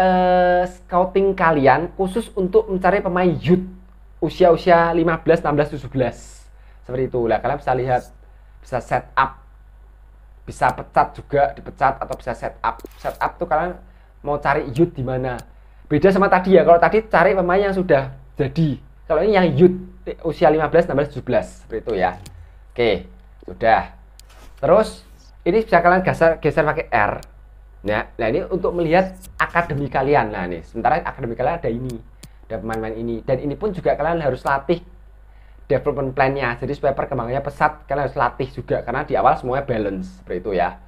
uh, scouting kalian khusus untuk mencari pemain youth usia-usia 15, 16, 17 seperti itu lah kalian bisa lihat bisa set up bisa pecat juga dipecat atau bisa set up set up tuh kalian mau cari youth di mana beda sama tadi ya kalau tadi cari pemain yang sudah jadi kalau ini yang youth usia 15, 16, 17 seperti itu ya oke sudah terus ini bisa kalian geser geser pakai R Nah, nah ini untuk melihat akademi kalian. Nah, nih, sementara akademi kalian ada ini, ada pemain-pemain ini, dan ini pun juga kalian harus latih development plan-nya. Jadi supaya perkembangannya pesat, kalian harus latih juga karena di awal semuanya balance seperti itu ya.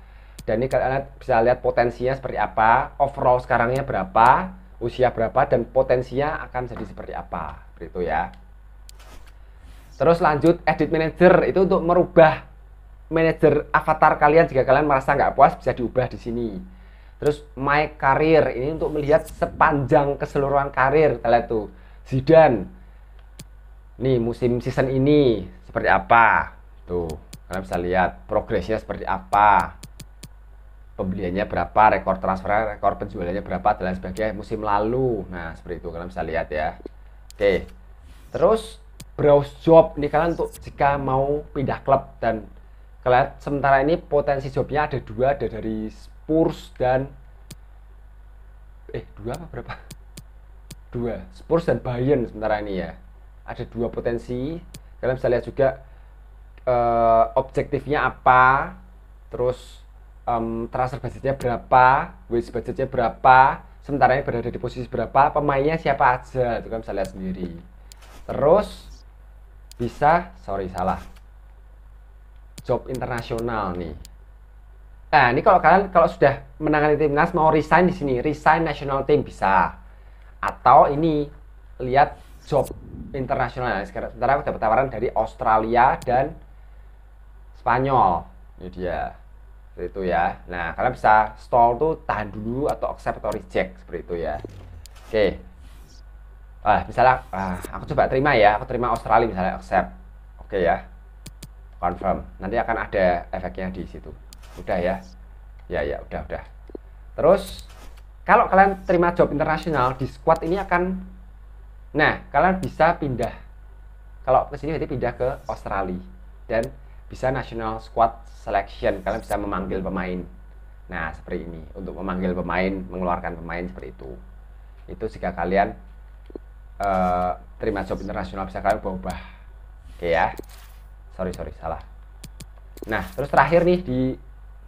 Dan ini kalian bisa lihat potensinya seperti apa, overall sekarangnya berapa, usia berapa, dan potensinya akan jadi seperti apa, seperti itu ya. Terus lanjut edit manager itu untuk merubah manager avatar kalian jika kalian merasa nggak puas bisa diubah di sini terus my career ini untuk melihat sepanjang keseluruhan karir kita lihat tuh Zidane nih musim season ini seperti apa tuh kalian bisa lihat progresnya seperti apa pembeliannya berapa rekor transfer rekor penjualannya berapa dan sebagainya musim lalu nah seperti itu kalian bisa lihat ya oke terus browse job ini kalian untuk jika mau pindah klub dan kalian sementara ini potensi jobnya ada dua ada dari Spurs dan eh dua apa berapa? Dua Spurs dan Bayern sementara ini ya. Ada dua potensi. Kalian bisa lihat juga uh, objektifnya apa, terus um, transfer budgetnya berapa, wage budgetnya berapa, sementara ini berada di posisi berapa, pemainnya siapa aja, itu kalian bisa lihat sendiri. Terus bisa, sorry salah, job internasional nih. Nah, ini kalau kalian kalau sudah menangani timnas mau resign di sini, resign national team bisa. Atau ini lihat job internasional. Nah, sekarang aku dapat tawaran dari Australia dan Spanyol. Ini dia. Seperti itu ya. Nah, kalian bisa stall tuh tahan dulu atau accept atau reject seperti itu ya. Oke. Ah, misalnya ah, aku coba terima ya. Aku terima Australia misalnya accept. Oke ya. Confirm. Nanti akan ada efeknya di situ. Udah ya. Ya ya, udah udah. Terus kalau kalian terima job internasional di squad ini akan nah, kalian bisa pindah kalau ke sini berarti pindah ke Australia dan bisa national squad selection. Kalian bisa memanggil pemain. Nah, seperti ini untuk memanggil pemain, mengeluarkan pemain seperti itu. Itu jika kalian uh, terima job internasional bisa kalian berubah. Oke okay, ya. Sorry, sorry, salah. Nah, terus terakhir nih di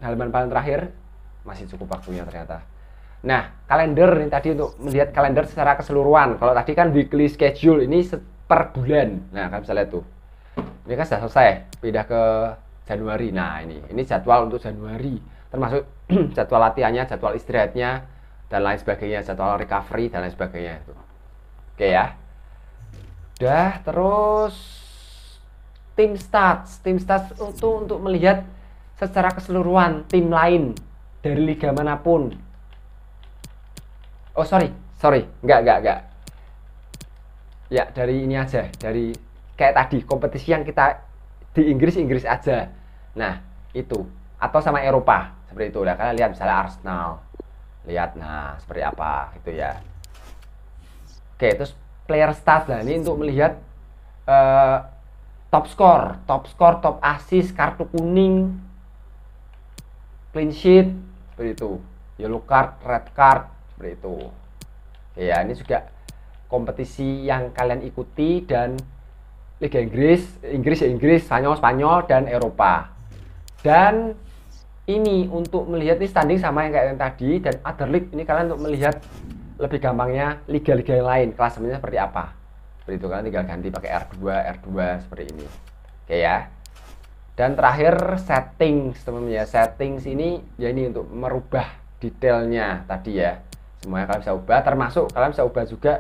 halaman paling terakhir masih cukup waktunya ternyata. Nah, kalender ini tadi untuk melihat kalender secara keseluruhan. Kalau tadi kan weekly schedule ini per bulan. Nah, kalian bisa lihat tuh. Ini kan sudah selesai, pindah ke Januari. Nah, ini ini jadwal untuk Januari, termasuk jadwal latihannya, jadwal istirahatnya, dan lain sebagainya, jadwal recovery dan lain sebagainya itu. Oke ya. Udah, terus tim stats. Tim stats untuk untuk melihat secara keseluruhan tim lain dari liga manapun. Oh sorry, sorry, nggak nggak nggak. Ya dari ini aja, dari kayak tadi kompetisi yang kita di Inggris Inggris aja. Nah itu atau sama Eropa seperti itu. Nah, kalian lihat misalnya Arsenal, lihat nah seperti apa gitu ya. Oke, terus player stats nah ini untuk melihat uh, top score, top score, top assist, kartu kuning, clean sheet seperti itu yellow card red card seperti itu ya ini juga kompetisi yang kalian ikuti dan Liga Inggris Inggris ya Inggris Spanyol Spanyol dan Eropa dan ini untuk melihat ini standing sama yang kayak yang tadi dan other league ini kalian untuk melihat lebih gampangnya liga-liga yang lain kelasnya seperti apa seperti itu kalian tinggal ganti pakai R2 R2 seperti ini oke ya dan terakhir setting teman-teman ya. Settings ini ya ini untuk merubah detailnya tadi ya. Semuanya kalian bisa ubah termasuk kalian bisa ubah juga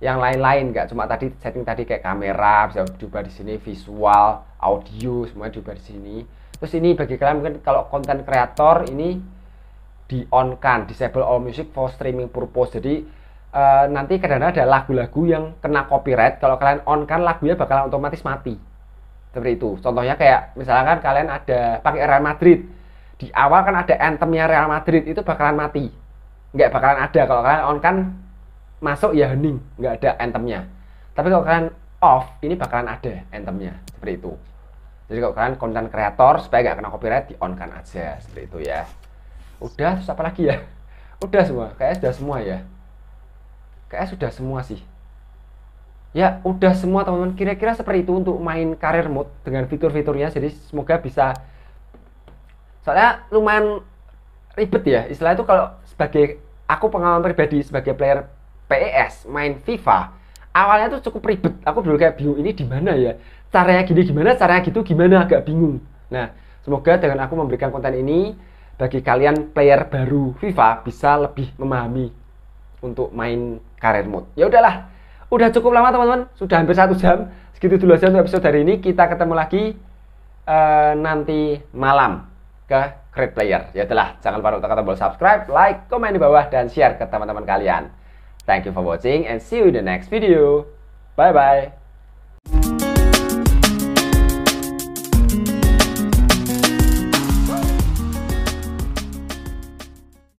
yang lain-lain nggak cuma tadi setting tadi kayak kamera bisa diubah di sini visual audio semuanya diubah di sini terus ini bagi kalian mungkin kalau konten kreator ini di on kan disable all music for streaming purpose jadi uh, nanti kadang-kadang ada lagu-lagu yang kena copyright kalau kalian on kan lagunya bakalan otomatis mati seperti itu contohnya kayak misalkan kalian ada pakai Real Madrid di awal kan ada anthemnya Real Madrid itu bakalan mati nggak bakalan ada kalau kalian on kan masuk ya hening nggak ada anthemnya tapi kalau kalian off ini bakalan ada anthemnya seperti itu jadi kalau kalian konten kreator supaya nggak kena copyright di on kan aja seperti itu ya udah terus apa lagi ya udah semua kayak sudah semua ya kayak sudah semua sih ya udah semua teman-teman kira-kira seperti itu untuk main karir mode dengan fitur-fiturnya jadi semoga bisa soalnya lumayan ribet ya istilah itu kalau sebagai aku pengalaman pribadi sebagai player PES main FIFA awalnya tuh cukup ribet aku dulu kayak bingung ini di mana ya caranya gini gimana caranya gitu gimana agak bingung nah semoga dengan aku memberikan konten ini bagi kalian player baru FIFA bisa lebih memahami untuk main karir mode ya udahlah udah cukup lama teman-teman sudah hampir satu jam segitu dulu aja untuk episode hari ini kita ketemu lagi uh, nanti malam ke Great Player ya telah jangan lupa untuk tekan tombol subscribe like komen di bawah dan share ke teman-teman kalian thank you for watching and see you in the next video bye bye